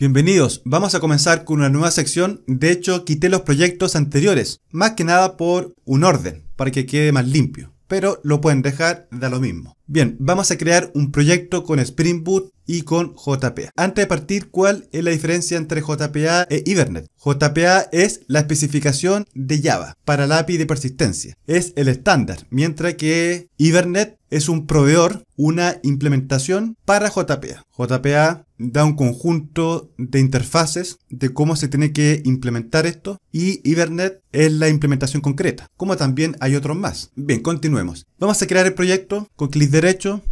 Bienvenidos, vamos a comenzar con una nueva sección, de hecho quité los proyectos anteriores, más que nada por un orden, para que quede más limpio, pero lo pueden dejar, de lo mismo. Bien, vamos a crear un proyecto con Spring Boot y con JPA. Antes de partir, ¿cuál es la diferencia entre JPA e Hibernate? JPA es la especificación de Java para la API de persistencia. Es el estándar, mientras que Hibernate es un proveedor, una implementación para JPA. JPA da un conjunto de interfaces de cómo se tiene que implementar esto y Hibernate es la implementación concreta, como también hay otros más. Bien, continuemos. Vamos a crear el proyecto con clic derecho,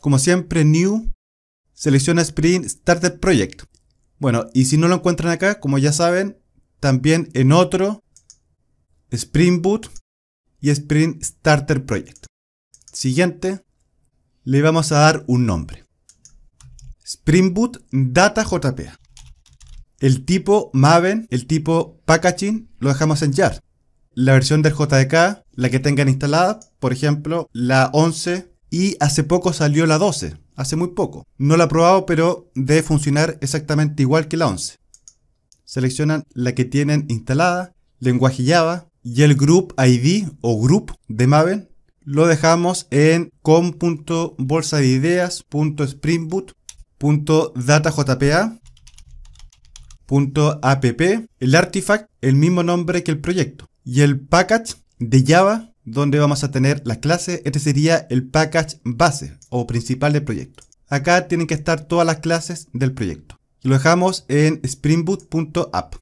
como siempre, New, selecciona Spring Starter Project. Bueno, y si no lo encuentran acá, como ya saben, también en otro, Spring Boot y Spring Starter Project. Siguiente, le vamos a dar un nombre. Spring Boot Data JPA. El tipo Maven, el tipo Packaging, lo dejamos en jar. La versión del JDK, la que tengan instalada, por ejemplo, la 11 y hace poco salió la 12, hace muy poco. No la he probado, pero debe funcionar exactamente igual que la 11. Seleccionan la que tienen instalada, lenguaje Java y el group ID o group de Maven lo dejamos en punto .app, el artifact, el mismo nombre que el proyecto. Y el package de Java donde vamos a tener las clases. Este sería el package base o principal del proyecto. Acá tienen que estar todas las clases del proyecto. Lo dejamos en springboot.app.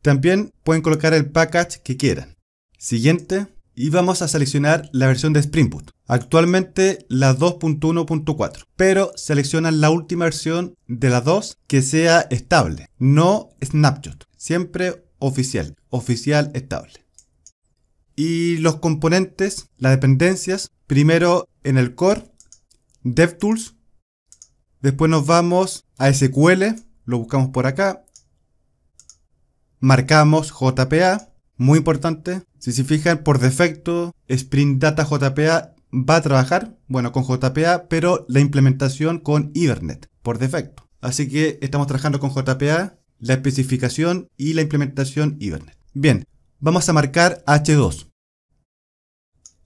También pueden colocar el package que quieran. Siguiente. Y vamos a seleccionar la versión de Spring Boot. Actualmente la 2.1.4. Pero seleccionan la última versión de la 2. que sea estable. No snapshot. Siempre oficial. Oficial estable y los componentes, las dependencias. Primero en el core, DevTools. Después nos vamos a SQL, lo buscamos por acá. Marcamos JPA, muy importante. Si se fijan, por defecto, Spring Data JPA va a trabajar, bueno, con JPA, pero la implementación con ibernet por defecto. Así que estamos trabajando con JPA, la especificación y la implementación ibernet Bien, vamos a marcar H2.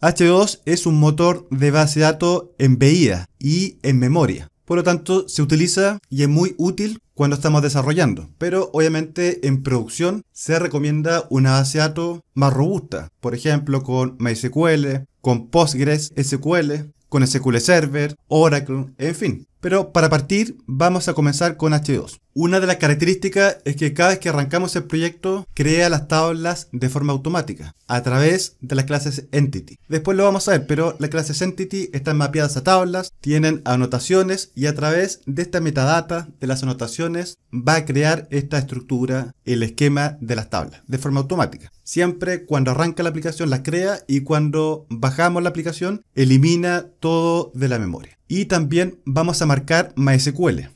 H2 es un motor de base de datos en VI y en memoria. Por lo tanto, se utiliza y es muy útil cuando estamos desarrollando. Pero obviamente en producción se recomienda una base de datos más robusta. Por ejemplo, con MySQL, con Postgres SQL, con SQL Server, Oracle, en fin. Pero para partir vamos a comenzar con H2. Una de las características es que cada vez que arrancamos el proyecto crea las tablas de forma automática a través de las clases Entity. Después lo vamos a ver, pero las clases Entity están mapeadas a tablas, tienen anotaciones y a través de esta metadata de las anotaciones va a crear esta estructura, el esquema de las tablas de forma automática. Siempre cuando arranca la aplicación las crea y cuando bajamos la aplicación elimina todo de la memoria. Y también vamos a marcar MySQL,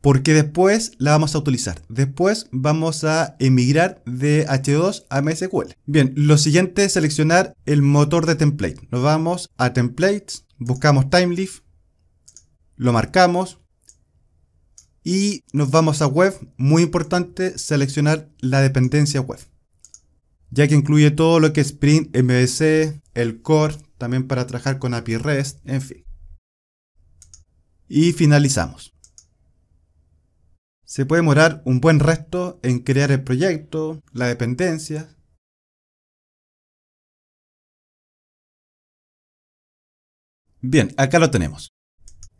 porque después la vamos a utilizar. Después vamos a emigrar de H2 a MySQL. Bien, lo siguiente es seleccionar el motor de template. Nos vamos a templates, buscamos TimeLeaf, lo marcamos y nos vamos a web. Muy importante seleccionar la dependencia web, ya que incluye todo lo que es Sprint, MVC, el core, también para trabajar con API REST, en fin y finalizamos. Se puede demorar un buen resto en crear el proyecto, la dependencia. Bien, acá lo tenemos.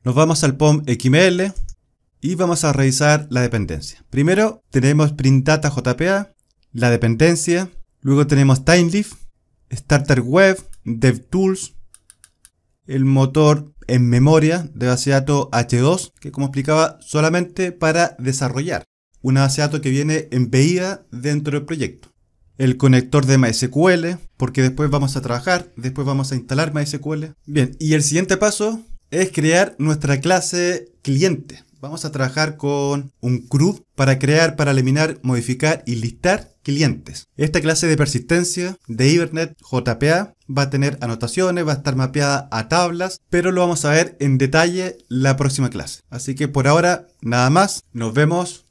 Nos vamos al POM XML y vamos a revisar la dependencia. Primero tenemos printdata.jpa la dependencia, luego tenemos TimeLeaf, Starter Web, DevTools, el motor en memoria de base de datos H2, que como explicaba, solamente para desarrollar una base de datos que viene embebida dentro del proyecto. El conector de MySQL, porque después vamos a trabajar, después vamos a instalar MySQL. Bien, y el siguiente paso es crear nuestra clase cliente. Vamos a trabajar con un CRUD para crear, para eliminar, modificar y listar clientes. Esta clase de persistencia de Ibernet JPA va a tener anotaciones, va a estar mapeada a tablas, pero lo vamos a ver en detalle la próxima clase. Así que por ahora, nada más. Nos vemos.